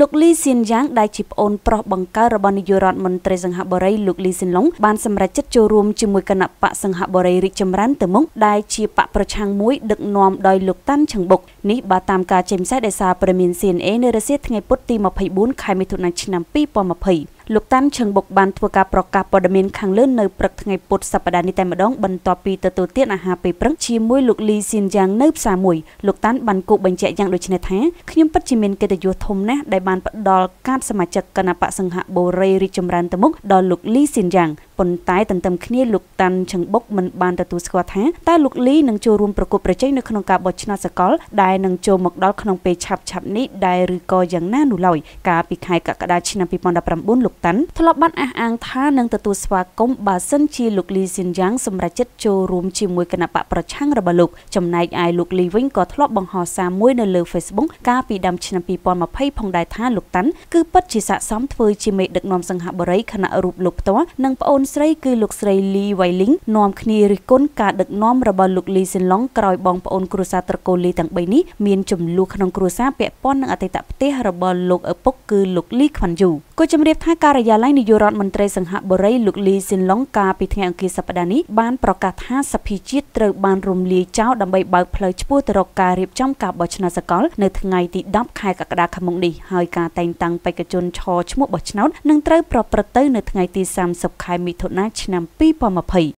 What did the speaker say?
លោកលីសៀនយ៉ាង ដែលជាប្អូនប្រុសបង្កើតរបស់នាយករដ្ឋមន្ត្រីសង្ហបុរីលោកលីសៀនឡុងបានសម្រេចចិត្តចូលរួមជាមួយគណៈបកសង្ហបុរីរីកចម្រើនទៅមុខដែលជាបកប្រឆាំងមួយដឹកនាំដោយលោកតាន់ឆឹងបុកនេះបើតាមការចេញផ្សាយដោយសារព្រមាន CNA នៅរសៀលថ្ងៃពុធទី24ខែមិថុនាឆ្នាំ2020លោកតាមឈឹងបុកបានធ្វើការប្រកាសព័ត៌មានខាងលើនៅព្រឹកថ្ងៃពុធសប្តាហ៍នេះតែម្ដងបន្ទាប់ពីទទួលទានអាហារពេលព្រឹកជាមួយលោកលីស៊ីនយ៉ាងនៅផ្សារមួយលោកតាន់បានគូបញ្ជាក់យ៉ាងដូចនេះថាខ្ញុំពិតជាមានកិត្តិយសធំណាស់ដែលបានផ្ដល់កាតសមាជិកគណៈបកសង្ហបុរីរីចម្រើនទៅមុខដល់លោកលីស៊ីនយ៉ាងប៉ុន្តែទន្ទឹមគ្នាលោកតាន់ឆឹងបុកមិនបានទទួលស្គាល់ថាតើលោកលីនឹងចូលរួមប្រគល់ប្រជែងនៅក្នុងការបោះឆ្នោតសកល ដែលនឹងចូលមកដល់ក្នុងពេលឆាប់ឆាប់នេះដែរឬក៏យ៉ាងណានោះឡើយកាលពីខែកក្កដាឆ្នាំ2019លោកតាន់ធ្លាប់បានអះអាងថានឹងទទួលស្វាគមន៍បើសិនជាលោកលីស៊ីនយ៉ាងសម្រាប់ចិត្តចូលរួមជាមួយគណៈបកប្រឆាំងរបស់លោក ចំណែកឯលោកលីវិញក៏ធ្លាប់បង្ហោះសារមួយនៅលើ Facebook កាលពីដើមឆ្នាំ2020ផងដែរថាលោកតាន់គឺពិតជាស័ក្តិសមធ្វើជាមេដឹកនាំសង្ហបុរីគណៈរូបលោកផ្ទាល់និងប្អូនស្រីគឺលោកស្រីលីវ៉ៃលីងនាំគ្នារិះគន់ការដឹកនាំរបស់លោកលីសិនឡុងក្រោយបងប្អូនគ្រួសារត្រកូលីទាំង3នេះមានចំនួនក្នុងគ្រួសារពាក់ព័ន្ធនឹងអតីតផ្ទះរបស់លោកឪពុកគឺលោកលីខ្វាន់យូគូជំរាបថាការិយាល័យនាយករដ្ឋមន្ត្រីសង្ហបុរីលោកលីស៊ីនឡុងកាលពីថ្ងៃអង្គារសប្តាហ៍នេះបានប្រកាសថាសភាជាតិត្រូវបានរំលាយចោលដើម្បីបើកផ្លូវឆ្ពោះទៅរកការរៀបចំការបោះឆ្នោតសកលនៅថ្ងៃទី10ខែកក្កដាខាងមុខនេះហើយការតែងតាំងបេក្ខជនឈរឈ្មោះបោះឆ្នោតនឹងត្រូវប្រព្រឹត្តទៅនៅថ្ងៃទី30ខែមិថុនាឆ្នាំ2020